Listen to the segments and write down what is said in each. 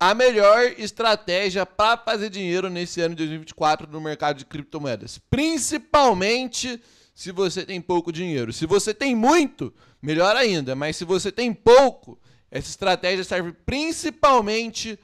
a melhor estratégia para fazer dinheiro nesse ano de 2024 no mercado de criptomoedas. Principalmente se você tem pouco dinheiro. Se você tem muito, melhor ainda, mas se você tem pouco, essa estratégia serve principalmente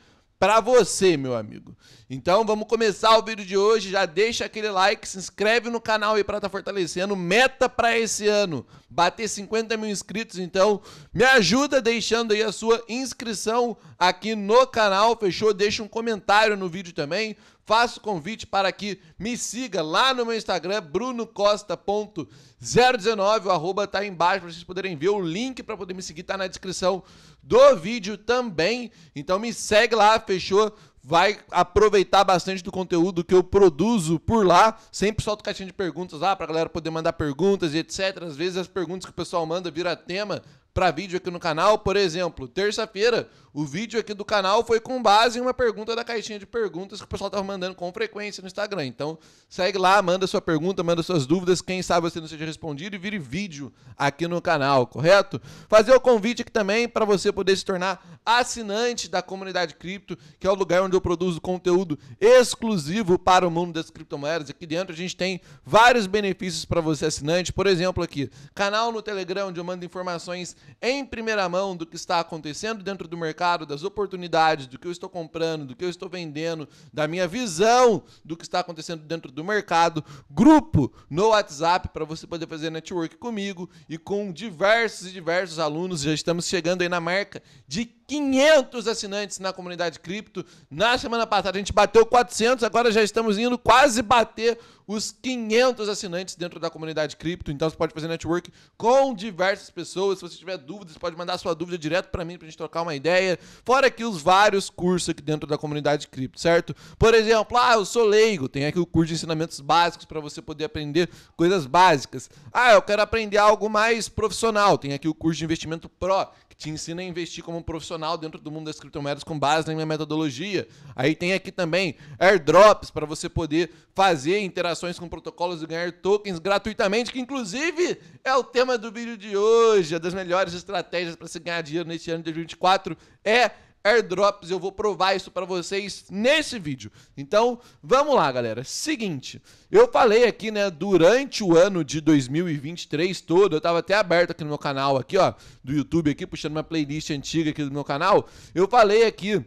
para você, meu amigo. Então vamos começar o vídeo de hoje. Já deixa aquele like, se inscreve no canal aí para estar tá fortalecendo. Meta para esse ano: bater 50 mil inscritos. Então me ajuda deixando aí a sua inscrição aqui no canal, fechou? Deixa um comentário no vídeo também faço convite para que me siga lá no meu Instagram, brunocosta.019, o arroba tá aí embaixo para vocês poderem ver o link para poder me seguir, tá na descrição do vídeo também. Então me segue lá, fechou? Vai aproveitar bastante do conteúdo que eu produzo por lá. Sempre solto caixinha de perguntas lá para a galera poder mandar perguntas e etc. Às vezes as perguntas que o pessoal manda vira tema para vídeo aqui no canal. Por exemplo, terça-feira o vídeo aqui do canal foi com base em uma pergunta da caixinha de perguntas que o pessoal estava mandando com frequência no Instagram. Então, segue lá, manda sua pergunta, manda suas dúvidas, quem sabe você não seja respondido e vire vídeo aqui no canal, correto? Fazer o convite aqui também para você poder se tornar assinante da comunidade cripto, que é o lugar onde eu produzo conteúdo exclusivo para o mundo das criptomoedas. Aqui dentro a gente tem vários benefícios para você assinante, por exemplo, aqui, canal no Telegram onde eu mando informações em primeira mão do que está acontecendo dentro do mercado mercado, das oportunidades, do que eu estou comprando, do que eu estou vendendo, da minha visão do que está acontecendo dentro do mercado. Grupo no WhatsApp para você poder fazer network comigo e com diversos e diversos alunos. Já estamos chegando aí na marca de 500 assinantes na comunidade cripto. Na semana passada a gente bateu 400, agora já estamos indo quase bater os 500 assinantes dentro da comunidade cripto. Então você pode fazer network com diversas pessoas. Se você tiver dúvidas, pode mandar sua dúvida direto para mim para a gente trocar uma ideia. Fora que os vários cursos aqui dentro da comunidade cripto, certo? Por exemplo, ah, eu sou leigo, tem aqui o curso de ensinamentos básicos para você poder aprender coisas básicas. Ah, eu quero aprender algo mais profissional, tem aqui o curso de investimento pro, que te ensina a investir como um profissional dentro do mundo das criptomoedas com base na minha metodologia. Aí tem aqui também airdrops para você poder fazer interações com protocolos e ganhar tokens gratuitamente, que inclusive é o tema do vídeo de hoje. Uma das melhores estratégias para se ganhar dinheiro neste ano de 2024 é airdrops. Eu vou provar isso para vocês nesse vídeo. Então, vamos lá, galera. Seguinte, eu falei aqui, né, durante o ano de 2023 todo, eu tava até aberto aqui no meu canal aqui, ó, do YouTube aqui, puxando uma playlist antiga aqui do meu canal. Eu falei aqui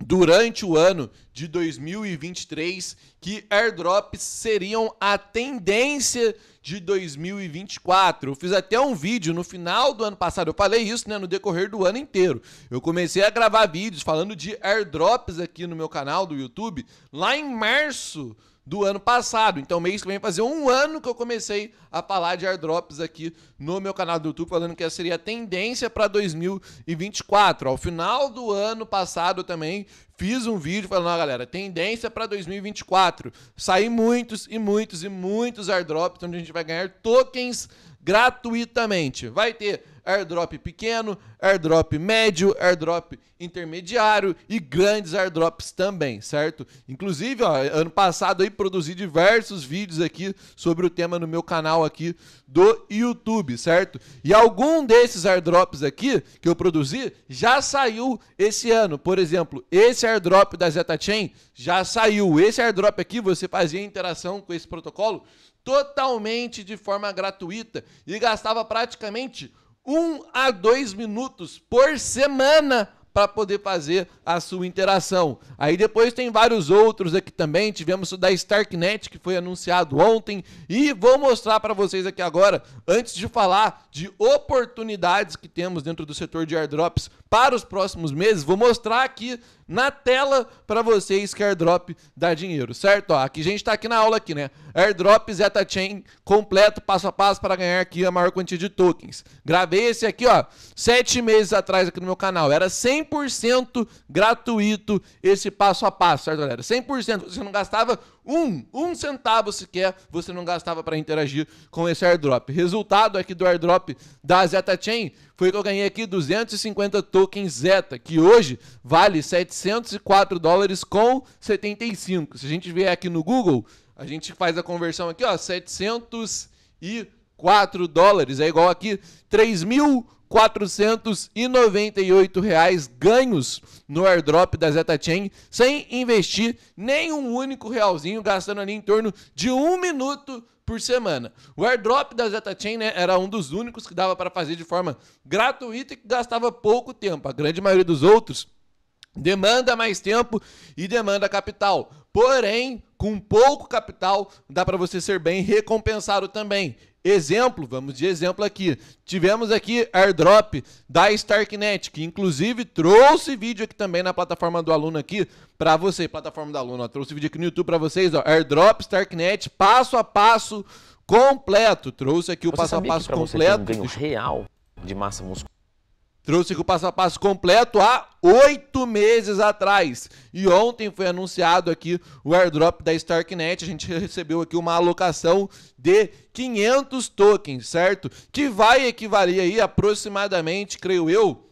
durante o ano de 2023 que airdrops seriam a tendência de 2024. Eu fiz até um vídeo no final do ano passado, eu falei isso, né, no decorrer do ano inteiro. Eu comecei a gravar vídeos falando de airdrops aqui no meu canal do YouTube lá em março do ano passado. Então, mês que vem fazer um ano que eu comecei a falar de airdrops aqui no meu canal do YouTube, falando que essa seria a tendência para 2024. Ao final do ano passado também fiz um vídeo falando, ah, galera, tendência para 2024. Saí muitos e muitos e muitos airdrops, onde então a gente vai ganhar tokens gratuitamente. Vai ter airdrop pequeno, airdrop médio, airdrop intermediário e grandes airdrops também, certo? Inclusive, ó, ano passado aí produzi diversos vídeos aqui sobre o tema no meu canal aqui do YouTube, certo? E algum desses airdrops aqui que eu produzi já saiu esse ano. Por exemplo, esse airdrop da Zeta Chain já saiu. Esse airdrop aqui você fazia interação com esse protocolo totalmente de forma gratuita e gastava praticamente um a dois minutos por semana para poder fazer a sua interação. Aí depois tem vários outros aqui também. Tivemos o da Starknet que foi anunciado ontem e vou mostrar para vocês aqui agora, antes de falar de oportunidades que temos dentro do setor de airdrops para os próximos meses. Vou mostrar aqui na tela para vocês que airdrop dá dinheiro, certo? Ó, aqui a gente está aqui na aula aqui, né? Airdrop Zeta Chain completo, passo a passo para ganhar aqui a maior quantia de tokens. Gravei esse aqui, ó, sete meses atrás aqui no meu canal. Era 100% gratuito esse passo a passo, certo, galera? 100%, você não gastava um, um centavo sequer você não gastava para interagir com esse airdrop. Resultado aqui é do airdrop da Zeta Chain foi que eu ganhei aqui 250 tokens Zeta, que hoje vale 704 dólares com 75. Se a gente vier aqui no Google, a gente faz a conversão aqui, ó, 704 dólares é igual aqui 3000 mil 498 reais ganhos no airdrop da Zeta Chain sem investir nenhum único realzinho, gastando ali em torno de um minuto por semana. O airdrop da Zeta Chain né, era um dos únicos que dava para fazer de forma gratuita e que gastava pouco tempo. A grande maioria dos outros demanda mais tempo e demanda capital. Porém, com pouco capital, dá para você ser bem recompensado também. Exemplo, vamos de exemplo aqui. Tivemos aqui airdrop da Starknet, que inclusive trouxe vídeo aqui também na plataforma do aluno aqui para você, plataforma do aluno, ó, trouxe vídeo aqui no YouTube para vocês, ó, airdrop Starknet passo a passo completo. Trouxe aqui o você passo a passo completo. Você tem um ganho real de massa muscular Trouxe o passo a passo completo há oito meses atrás. E ontem foi anunciado aqui o airdrop da Starknet. A gente recebeu aqui uma alocação de 500 tokens, certo? Que vai equivaler aí aproximadamente, creio eu,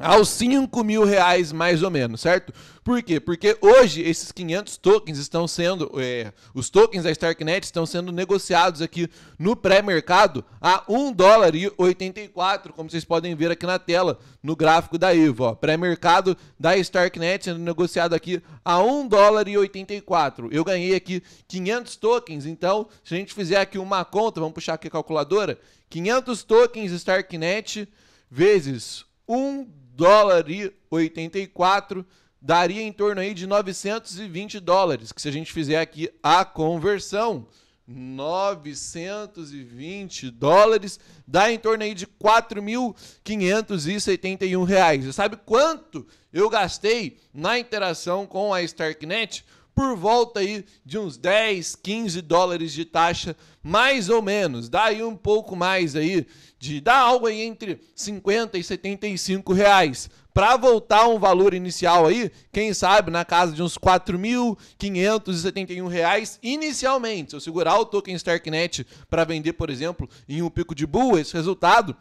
aos 5 mil reais mais ou menos, certo? Por quê? Porque hoje esses 500 tokens estão sendo, é, os tokens da Starknet estão sendo negociados aqui no pré-mercado a 1 dólar e 84, como vocês podem ver aqui na tela, no gráfico da Ivo, pré-mercado da Starknet sendo negociado aqui a 1 dólar e 84. Eu ganhei aqui 500 tokens, então se a gente fizer aqui uma conta, vamos puxar aqui a calculadora, 500 tokens Starknet vezes 1 dólar e 84 daria em torno aí de 920 dólares, que se a gente fizer aqui a conversão, 920 dólares dá em torno aí de 4.571 reais. Você sabe quanto eu gastei na interação com a Starknet? por volta aí de uns 10, 15 dólares de taxa, mais ou menos. Dá aí um pouco mais aí, de dá algo aí entre 50 e 75 reais. Para voltar um valor inicial aí, quem sabe na casa de uns R$ reais inicialmente. Se eu segurar o token Starknet para vender, por exemplo, em um pico de bull, esse resultado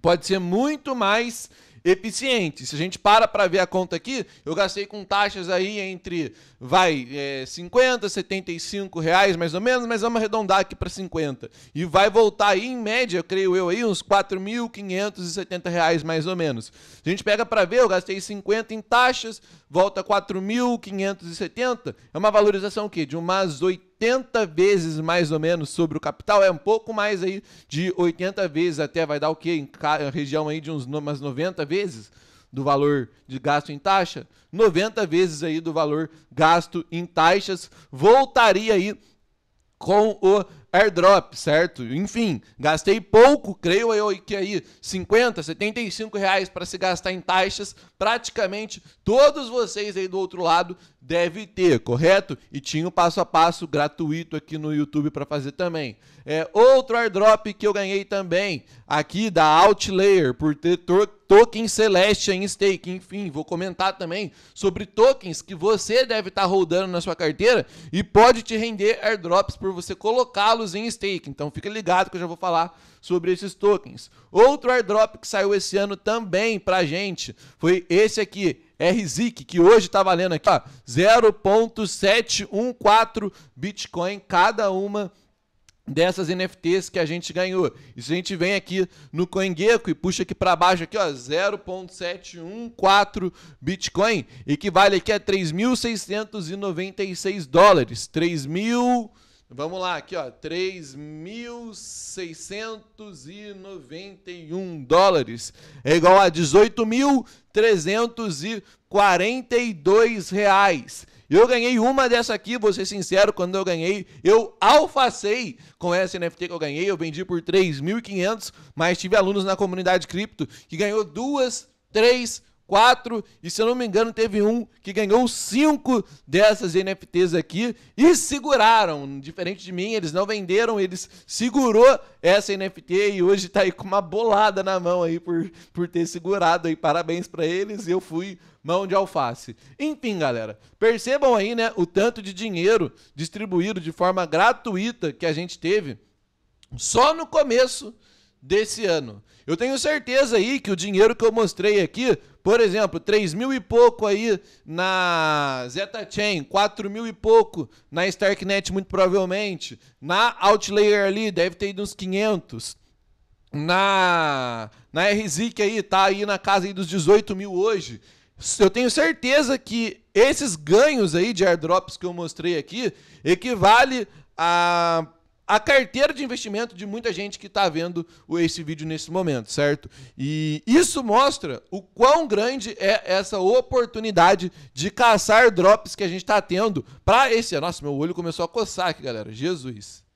pode ser muito mais eficiente. Se a gente para para ver a conta aqui, eu gastei com taxas aí entre, vai, é, 50, 75 reais mais ou menos, mas vamos arredondar aqui para 50. E vai voltar aí, em média, creio eu aí, uns 4.570 reais mais ou menos. Se a gente pega para ver, eu gastei 50 em taxas, volta 4.570, é uma valorização o quê? De umas 80 80 vezes mais ou menos sobre o capital, é um pouco mais aí de 80 vezes até, vai dar o quê? Em região aí de uns, umas 90 vezes do valor de gasto em taxa, 90 vezes aí do valor gasto em taxas, voltaria aí com o airdrop, certo? Enfim, gastei pouco, creio eu que aí 50, 75 reais para se gastar em taxas. Praticamente todos vocês aí do outro lado deve ter, correto? E tinha um passo a passo gratuito aqui no YouTube para fazer também. É, outro airdrop que eu ganhei também, aqui da Outlayer, por ter tokens token em stake. Enfim, vou comentar também sobre tokens que você deve estar tá rodando na sua carteira e pode te render airdrops por você colocá-los em stake. Então fica ligado que eu já vou falar sobre esses tokens. Outro airdrop que saiu esse ano também pra gente foi esse aqui, RZIC, que hoje está valendo aqui 0.714 Bitcoin cada uma dessas NFTs que a gente ganhou. e se a gente vem aqui no CoinGecko e puxa aqui para baixo aqui, ó, 0.714 Bitcoin, equivale aqui é a 3.696 dólares, 3.000 Vamos lá, aqui ó, 3.691 dólares é igual a 18.342 reais. Eu ganhei uma dessa aqui, vou ser sincero, quando eu ganhei, eu alfacei com essa NFT que eu ganhei, eu vendi por 3.500, mas tive alunos na comunidade cripto que ganhou duas, três, quatro, e se eu não me engano, teve um que ganhou cinco dessas NFTs aqui e seguraram. Diferente de mim, eles não venderam, eles segurou essa NFT e hoje tá aí com uma bolada na mão aí por, por ter segurado aí. Parabéns para eles, eu fui mão de alface. Enfim, galera, percebam aí, né, o tanto de dinheiro distribuído de forma gratuita que a gente teve só no começo desse ano. Eu tenho certeza aí que o dinheiro que eu mostrei aqui, por exemplo, 3 mil e pouco aí na Zeta Chain, 4 mil e pouco na Starknet, muito provavelmente. Na Outlayer ali, deve ter ido uns 500. Na, na RZIC aí, tá aí na casa aí dos 18 mil hoje. Eu tenho certeza que esses ganhos aí de airdrops que eu mostrei aqui equivale a a carteira de investimento de muita gente que está vendo esse vídeo nesse momento, certo? E isso mostra o quão grande é essa oportunidade de caçar drops que a gente está tendo para esse. Nossa, meu olho começou a coçar aqui, galera. Jesus.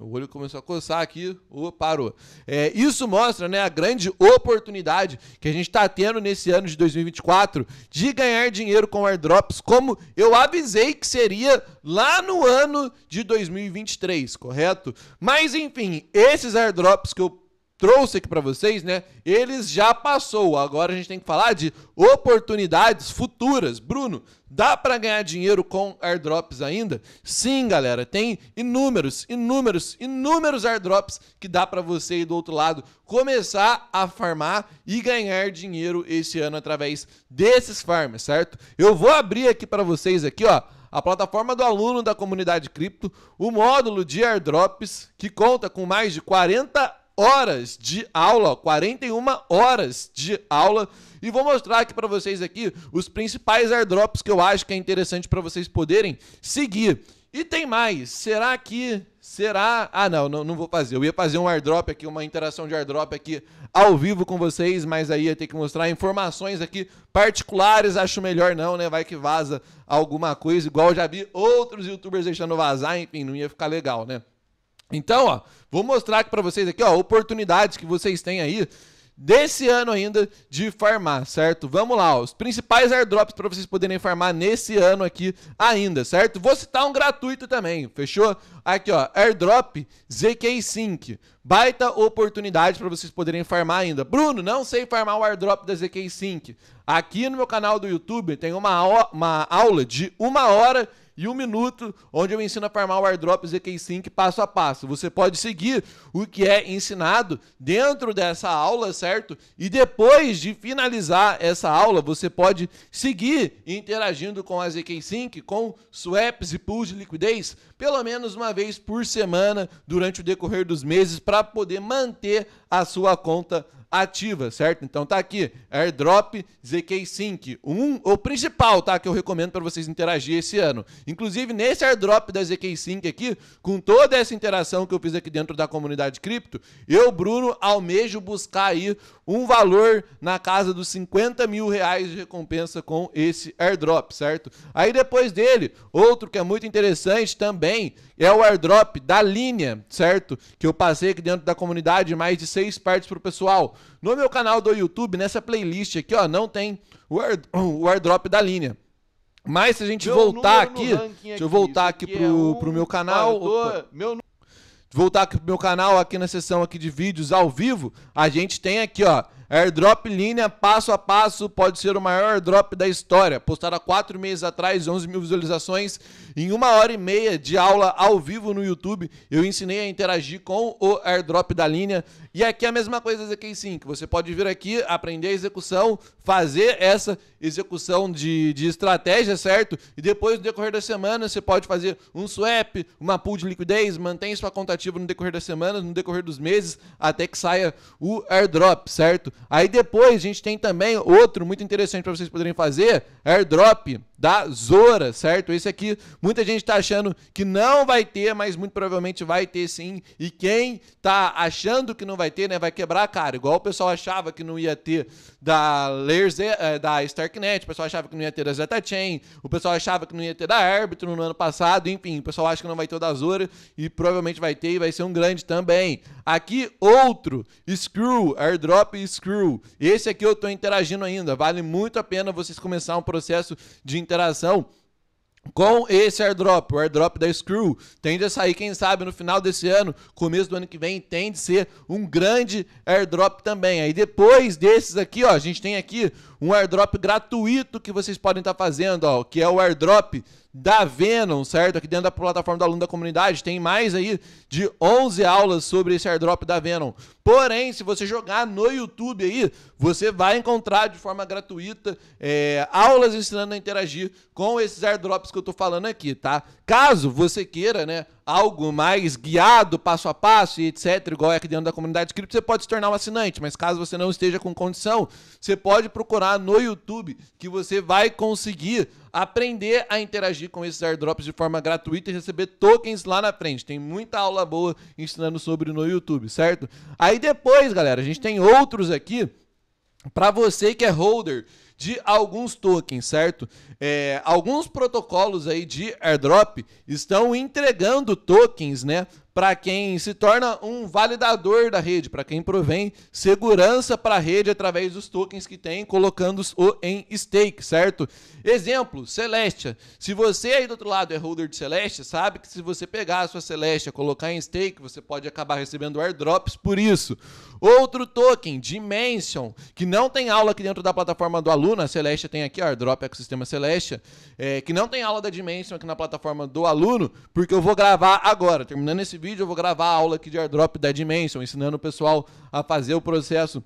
O olho começou a coçar aqui, oh, parou. É, isso mostra né, a grande oportunidade que a gente está tendo nesse ano de 2024 de ganhar dinheiro com airdrops, como eu avisei que seria lá no ano de 2023, correto? Mas enfim, esses airdrops que eu trouxe aqui para vocês, né? Eles já passou. Agora a gente tem que falar de oportunidades futuras. Bruno, dá para ganhar dinheiro com airdrops ainda? Sim, galera, tem inúmeros, inúmeros, inúmeros airdrops que dá para você aí do outro lado começar a farmar e ganhar dinheiro esse ano através desses farms, certo? Eu vou abrir aqui para vocês aqui, ó, a plataforma do aluno da comunidade cripto, o módulo de airdrops que conta com mais de 40 horas de aula, 41 horas de aula. E vou mostrar aqui para vocês aqui os principais airdrops que eu acho que é interessante para vocês poderem seguir. E tem mais. Será que Será? Ah, não, não, não, vou fazer. Eu ia fazer um airdrop aqui, uma interação de airdrop aqui ao vivo com vocês, mas aí ia ter que mostrar informações aqui particulares. Acho melhor não, né? Vai que vaza alguma coisa, igual já vi outros youtubers deixando vazar, enfim, não ia ficar legal, né? Então, ó, vou mostrar aqui para vocês aqui, ó, oportunidades que vocês têm aí desse ano ainda de farmar, certo? Vamos lá, ó, os principais airdrops para vocês poderem farmar nesse ano aqui ainda, certo? Vou citar um gratuito também, fechou? Aqui, ó, airdrop ZK Sync. Baita oportunidade para vocês poderem farmar ainda. Bruno, não sei farmar o airdrop da ZK Sync. Aqui no meu canal do YouTube tem uma, uma aula de uma hora e um minuto, onde eu ensino a farmar o airdrop zk sync passo a passo. Você pode seguir o que é ensinado dentro dessa aula, certo? E depois de finalizar essa aula, você pode seguir interagindo com a zk Sync, com swaps e pools de liquidez, pelo menos uma vez por semana durante o decorrer dos meses, para poder manter a sua conta ativa, certo? Então tá aqui, Airdrop ZK Sync, um, o principal, tá? Que eu recomendo para vocês interagir esse ano. Inclusive, nesse Airdrop da ZK Sync aqui, com toda essa interação que eu fiz aqui dentro da comunidade cripto, eu, Bruno, almejo buscar aí um valor na casa dos 50 mil reais de recompensa com esse Airdrop, certo? Aí depois dele, outro que é muito interessante também, é o airdrop da linha, certo? Que eu passei aqui dentro da comunidade, mais de seis partes pro pessoal. No meu canal do YouTube, nessa playlist aqui, ó, não tem o, air, o airdrop da linha. Mas se a gente meu voltar aqui, aqui, deixa eu voltar aqui pro, é um... pro meu canal. Ah, meu voltar aqui pro meu canal, aqui na seção aqui de vídeos ao vivo, a gente tem aqui, ó, Airdrop linha passo a passo pode ser o maior airdrop da história. Postado há quatro meses atrás, 11 mil visualizações. Em uma hora e meia de aula ao vivo no YouTube, eu ensinei a interagir com o airdrop da linha. E aqui é a mesma coisa ZK5. Você pode vir aqui, aprender a execução, fazer essa execução de, de estratégia, certo? E depois, no decorrer da semana, você pode fazer um swap, uma pool de liquidez, mantém sua conta ativa no decorrer da semana, no decorrer dos meses, até que saia o airdrop, certo? Aí depois a gente tem também outro muito interessante para vocês poderem fazer, airdrop da Zora, certo? Esse aqui, muita gente está achando que não vai ter, mas muito provavelmente vai ter sim. E quem tá achando que não vai ter, né, vai quebrar a cara. Igual o pessoal achava que não ia ter da Layers, eh, da Starknet, o pessoal achava que não ia ter da Zeta Chain, o pessoal achava que não ia ter da árbitro no ano passado, enfim, o pessoal acha que não vai ter da Zora e provavelmente vai ter e vai ser um grande também. Aqui outro, Screw, Airdrop Screw. Esse aqui eu tô interagindo ainda, vale muito a pena vocês começar um processo de interação com esse airdrop, o airdrop da Screw, tende a sair, quem sabe, no final desse ano, começo do ano que vem, tende a ser um grande airdrop também. Aí depois desses aqui, ó, a gente tem aqui um airdrop gratuito que vocês podem estar tá fazendo, ó, que é o airdrop da Venom, certo? Aqui dentro da plataforma do aluno da comunidade tem mais aí de 11 aulas sobre esse airdrop da Venom. Porém, se você jogar no YouTube aí, você vai encontrar de forma gratuita é, aulas ensinando a interagir com esses airdrops que eu tô falando aqui, tá? Caso você queira, né, algo mais guiado, passo a passo e etc, igual é aqui dentro da comunidade cripto, você pode se tornar um assinante, mas caso você não esteja com condição, você pode procurar no YouTube que você vai conseguir aprender a interagir com esses airdrops de forma gratuita e receber tokens lá na frente. Tem muita aula boa ensinando sobre no YouTube, certo? Aí depois, galera, a gente tem outros aqui para você que é holder de alguns tokens, certo? É, alguns protocolos aí de airdrop estão entregando tokens, né, para quem se torna um validador da rede, para quem provém segurança para a rede através dos tokens que tem, colocando-os em stake, certo? Exemplo, Celestia. Se você aí do outro lado é holder de Celestia, sabe que se você pegar a sua Celestia, colocar em stake, você pode acabar recebendo airdrops por isso. Outro token, Dimension, que não tem aula aqui dentro da plataforma do aluno, a Celestia tem aqui, ó, airdrop ecossistema é Celestia, é, que não tem aula da Dimension aqui na plataforma do aluno, porque eu vou gravar agora, terminando esse vídeo vídeo eu vou gravar a aula aqui de airdrop da Dimension, ensinando o pessoal a fazer o processo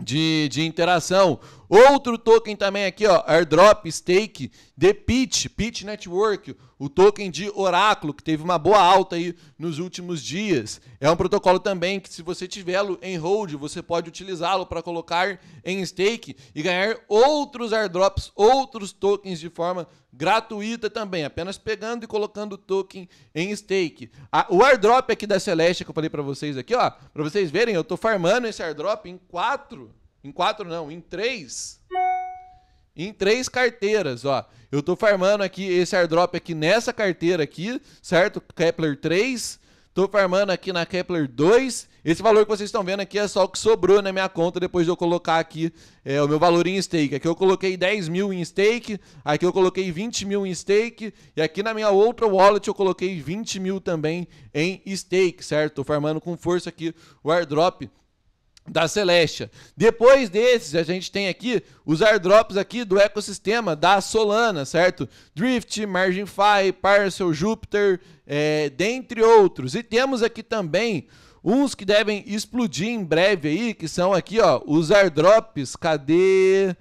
de, de interação. Outro token também aqui, ó, Airdrop Stake de Pitch, Pitch Network, o token de Oráculo, que teve uma boa alta aí nos últimos dias. É um protocolo também que se você tiverlo em hold, você pode utilizá-lo para colocar em stake e ganhar outros airdrops, outros tokens de forma gratuita também, apenas pegando e colocando o token em stake. A, o airdrop aqui da Celeste que eu falei para vocês aqui, ó, para vocês verem, eu estou farmando esse airdrop em quatro em quatro não, em três. Em três carteiras, ó. Eu tô farmando aqui esse airdrop aqui nessa carteira aqui, certo? Kepler 3. Tô farmando aqui na Kepler 2. Esse valor que vocês estão vendo aqui é só o que sobrou na minha conta depois de eu colocar aqui é, o meu valor em stake. Aqui eu coloquei 10 mil em stake, aqui eu coloquei 20 mil em stake e aqui na minha outra wallet eu coloquei 20 mil também em stake, certo? Tô farmando com força aqui o airdrop da Celestia. Depois desses, a gente tem aqui os airdrops aqui do ecossistema da Solana, certo? Drift, Marginfy, Parcel, Jupiter, é, dentre outros. E temos aqui também uns que devem explodir em breve aí, que são aqui, ó, os airdrops. Cadê?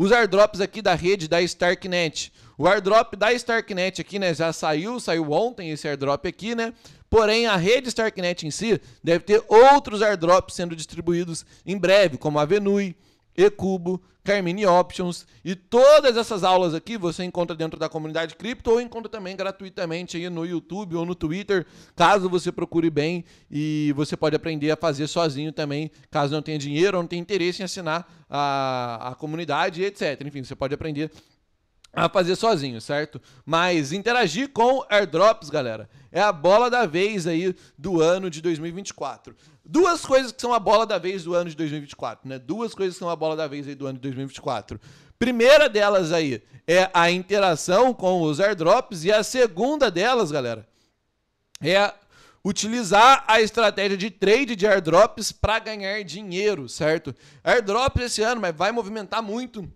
os airdrops aqui da rede da Starknet. O airdrop da Starknet aqui, né, já saiu, saiu ontem esse airdrop aqui, né? Porém, a rede Starknet em si deve ter outros airdrops sendo distribuídos em breve, como a Venui, eCubo, Carmine Options e todas essas aulas aqui você encontra dentro da comunidade cripto ou encontra também gratuitamente aí no YouTube ou no Twitter, caso você procure bem e você pode aprender a fazer sozinho também, caso não tenha dinheiro ou não tenha interesse em assinar a, a comunidade, etc. Enfim, você pode aprender a fazer sozinho, certo? Mas interagir com airdrops, galera, é a bola da vez aí do ano de 2024. Duas coisas que são a bola da vez do ano de 2024, né? Duas coisas que são a bola da vez aí do ano de 2024. Primeira delas aí é a interação com os airdrops e a segunda delas, galera, é utilizar a estratégia de trade de airdrops para ganhar dinheiro, certo? Airdrops esse ano, mas vai movimentar muito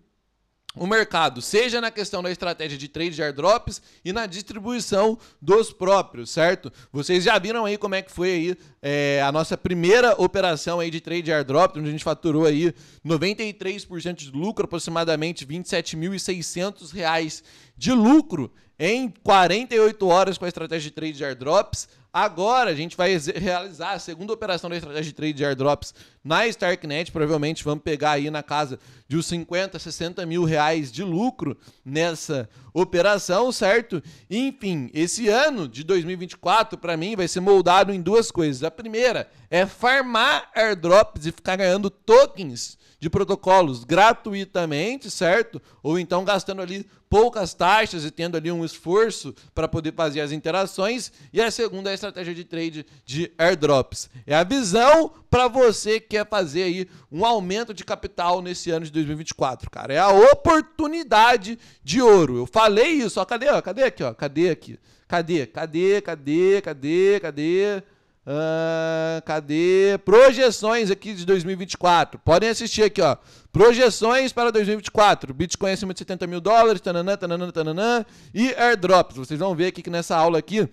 o mercado, seja na questão da estratégia de trade de airdrops e na distribuição dos próprios, certo? Vocês já viram aí como é que foi aí é, a nossa primeira operação aí de trade airdrop, onde a gente faturou aí 93% de lucro, aproximadamente 27.600 reais de lucro em 48 horas com a estratégia de trade de airdrops. Agora a gente vai realizar a segunda operação da estratégia de trade de airdrops na Starknet. Provavelmente vamos pegar aí na casa de uns 50, 60 mil reais de lucro nessa operação, certo? Enfim, esse ano de 2024, para mim, vai ser moldado em duas coisas primeira é farmar airdrops e ficar ganhando tokens de protocolos gratuitamente, certo? Ou então gastando ali poucas taxas e tendo ali um esforço para poder fazer as interações. E a segunda é a estratégia de trade de airdrops. É a visão para você que quer fazer aí um aumento de capital nesse ano de 2024, cara. É a oportunidade de ouro. Eu falei isso, ó, cadê, ó, cadê aqui, ó? Cadê aqui? Cadê? Cadê? Cadê? Cadê? Cadê? cadê? Uh, cadê? Projeções aqui de 2024. Podem assistir aqui, ó. Projeções para 2024. Bitcoin acima de 70 mil dólares, tananã, tananã, tananã. E airdrops. Vocês vão ver aqui que nessa aula aqui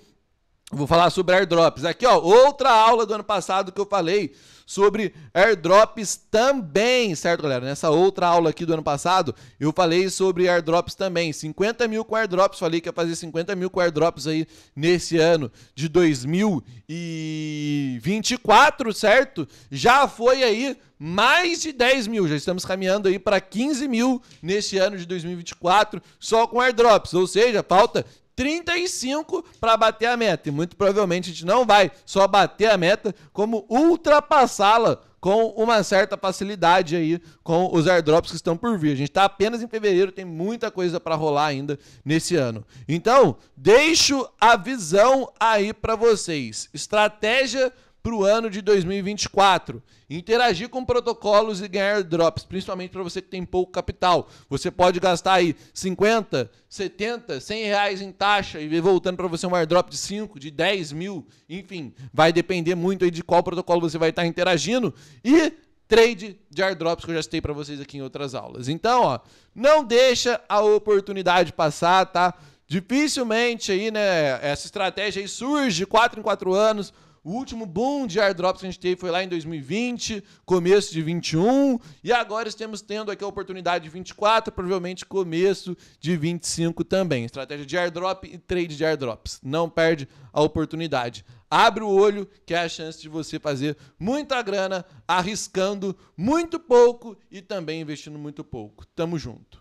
Vou falar sobre airdrops. Aqui, ó, outra aula do ano passado que eu falei sobre airdrops também, certo, galera? Nessa outra aula aqui do ano passado, eu falei sobre airdrops também. 50 mil com airdrops, falei que ia fazer 50 mil com airdrops aí nesse ano de 2024, certo? Já foi aí mais de 10 mil, já estamos caminhando aí para 15 mil nesse ano de 2024 só com airdrops, ou seja, falta 35 para bater a meta. E muito provavelmente a gente não vai só bater a meta, como ultrapassá-la com uma certa facilidade aí com os airdrops que estão por vir. A gente está apenas em fevereiro, tem muita coisa para rolar ainda nesse ano. Então, deixo a visão aí para vocês. Estratégia para o ano de 2024. Interagir com protocolos e ganhar drops, principalmente para você que tem pouco capital. Você pode gastar aí 50, 70, 100 reais em taxa e ver voltando para você um airdrop de 5, de 10 mil. Enfim, vai depender muito aí de qual protocolo você vai estar interagindo. E trade de airdrops que eu já citei para vocês aqui em outras aulas. Então, ó, não deixa a oportunidade passar, tá? Dificilmente aí, né, essa estratégia aí surge 4 em 4 anos o último boom de airdrops que a gente teve foi lá em 2020, começo de 21, e agora estamos tendo aqui a oportunidade de 24, provavelmente começo de 25 também. Estratégia de airdrop e trade de airdrops. Não perde a oportunidade. Abre o olho, que é a chance de você fazer muita grana arriscando muito pouco e também investindo muito pouco. Tamo junto.